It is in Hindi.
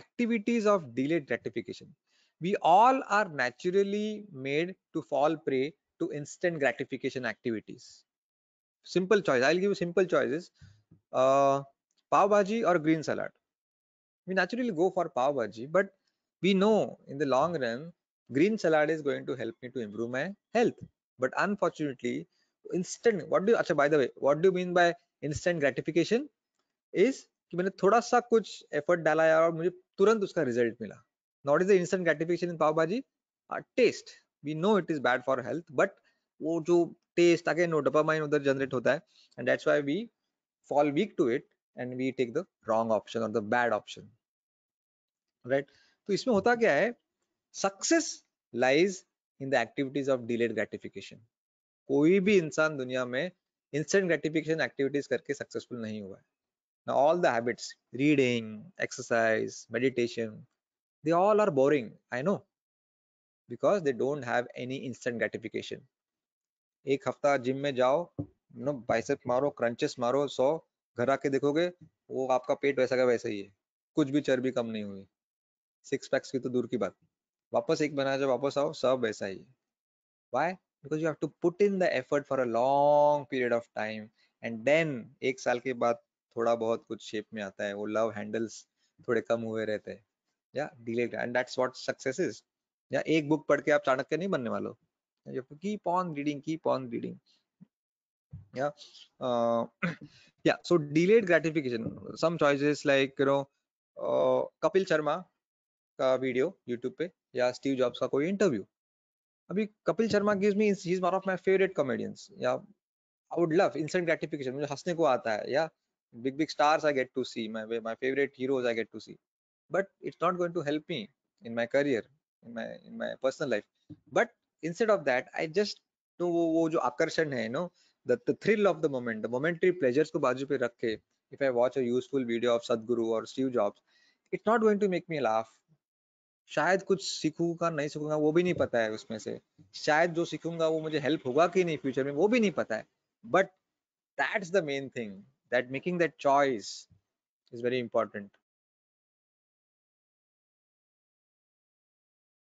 activities of delayed gratification we all are naturally made to fall prey to instant gratification activities simple choice i'll give you simple choices uh pav bhaji or green salad we naturally go for pav bhaji but we know in the long run green salad is going to help me to improve my health but unfortunately instant what do you actually by the way what do you mean by instant gratification is कि मैंने थोड़ा सा कुछ एफर्ट डाला यार और मुझे तुरंत उसका रिजल्ट मिला not is the instant gratification in pav bhaji taste we know it is bad for health but वो जो टेस्ट आगे नो डोपामाइन उधर जनरेट होता है and that's why we fall weak to it and we take the wrong option और द बैड ऑप्शन राइट तो इसमें होता क्या है success lies in the activities of delayed gratification कोई भी इंसान दुनिया में इंस्टेंट ग्रेटिफिकेशन एक्टिविटीज करके सक्सेसफुल नहीं हुआ है Now, all the habits, reading, exercise, meditation, they all are boring. I know because they don't have any instant gratification. एक हफ्ता जिम में जाओ नो बाइसेप मारो क्रंचेस मारो सौ घर आके देखोगे वो आपका पेट वैसा का वैसा ही है कुछ भी चर्बी कम नहीं हुई सिक्स पैक्स की तो दूर की बात वापस एक बना जब वापस आओ सब वैसा ही why because you have to put in the effort for a long period of time and then एक साल के बाद थोड़ा बहुत कुछ शेप में आता है वो लव हैंडल्स थोड़े कम हुए रहते हैं या delay and that's what success is या एक बुक पढ़ के आप चाणक्य नहीं बनने वाले हो keep on reading keep on reading या या so delayed gratification some choices like you know Kapil Sharma का वीडियो यूट्यूब पे या स्टीव जॉब्स का कोई इंटरव्यू अभी Kapil Sharma gives me is one of my favourite comedians या I would love instant gratification मुझे हंसने को आता है या yeah? big big stars i get to see my my favorite heroes i get to see but it's not going to help me in my career in my in my personal life but instead of that i just know wo, wo jo akarshan you know the, the thrill of the moment the momentary pleasures ko baju pe rakhe if i watch a useful video of sadhguru or steve jobs it's not going to make me laugh शायद कुछ सीखूंगा नहीं सीखूंगा वो भी नहीं पता है उसमें से शायद जो सीखूंगा वो मुझे हेल्प होगा कि नहीं फ्यूचर में वो भी नहीं पता है but that's the main thing that making that choice is very important